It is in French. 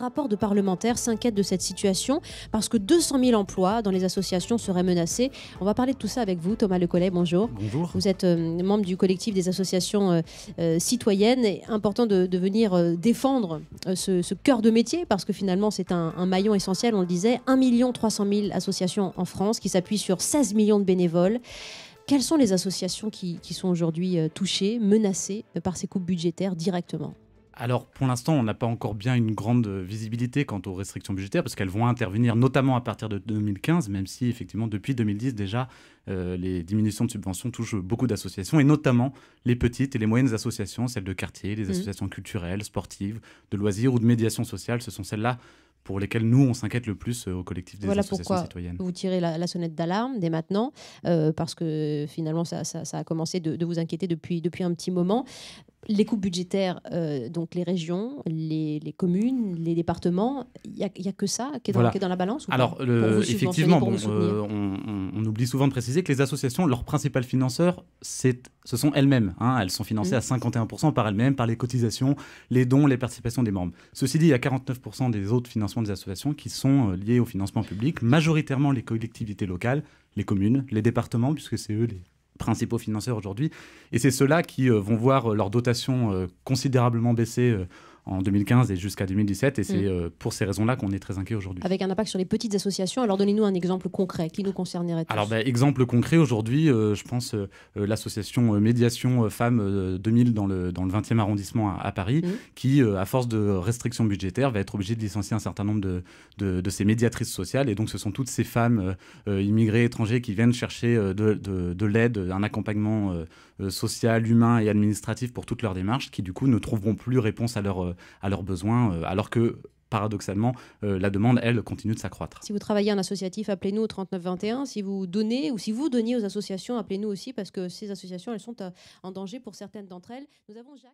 rapport de parlementaires s'inquiète de cette situation parce que 200 000 emplois dans les associations seraient menacés. On va parler de tout ça avec vous, Thomas Lecollet. Bonjour. Bonjour. Vous êtes euh, membre du collectif des associations euh, euh, citoyennes. Et important de, venir défendre ce, cœur de métier parce que finalement, c'est un, maillon essentiel. On le disait, 1 300 000 associations en France qui s'appuient sur 16 millions de bénévoles. Quelles sont les associations qui, qui sont aujourd'hui touchées, menacées par ces coupes budgétaires directement alors pour l'instant, on n'a pas encore bien une grande visibilité quant aux restrictions budgétaires parce qu'elles vont intervenir notamment à partir de 2015, même si effectivement depuis 2010 déjà euh, les diminutions de subventions touchent beaucoup d'associations et notamment les petites et les moyennes associations, celles de quartier, les mmh. associations culturelles, sportives, de loisirs ou de médiation sociale, ce sont celles-là pour lesquelles nous, on s'inquiète le plus euh, au collectif des voilà associations pourquoi Vous tirez la, sonnette d'alarme dès maintenant, euh, parce que finalement, ça, a commencé de, vous inquiéter depuis un petit moment les coupes budgétaires, euh, donc les régions, les, communes, les départements, il n'y a, que ça qui est, dans, la balance Alors, effectivement, euh, on, oublie souvent de préciser que les associations, leurs principales financeurs, ce sont elles-mêmes. Hein. elles sont financées mm. à 51% par elles-mêmes, par les cotisations, les dons, les participations des membres. Ceci dit, il y a 49% des autres financements des associations qui sont euh, liés au financement public, majoritairement les collectivités locales, les communes, les départements, puisque c'est eux les principaux financeurs aujourd'hui. Et c'est ceux-là qui euh, vont voir euh, leur dotation euh, considérablement baisser en 2015 et jusqu'à 2017. Et c'est mm. euh, pour ces raisons-là qu'on est très inquiet aujourd'hui. Avec un impact sur les petites associations, alors donnez-nous un exemple concret qui nous concernerait. Alors, ben, exemple concret, aujourd'hui, euh, je pense euh, l'association Médiation Femmes 2000 dans le, dans le 20e arrondissement à, Paris, mm. qui, à force de restrictions budgétaires, va être obligée de licencier un certain nombre de, de, ses médiatrices sociales. Et donc, ce sont toutes ces femmes immigrées, étrangères qui viennent chercher de, de, l'aide, un accompagnement social, humain et administratif pour toutes leurs démarches, qui du coup ne trouveront plus réponse à, leur, à leurs besoins, euh, alors que paradoxalement, euh, la demande, elle, continue de s'accroître. Si vous travaillez en associatif, appelez-nous au 3921. Si vous donnez ou si vous donnez aux associations, appelez-nous aussi parce que ces associations, elles sont euh, en danger pour certaines d'entre elles. Nous avons Jacques.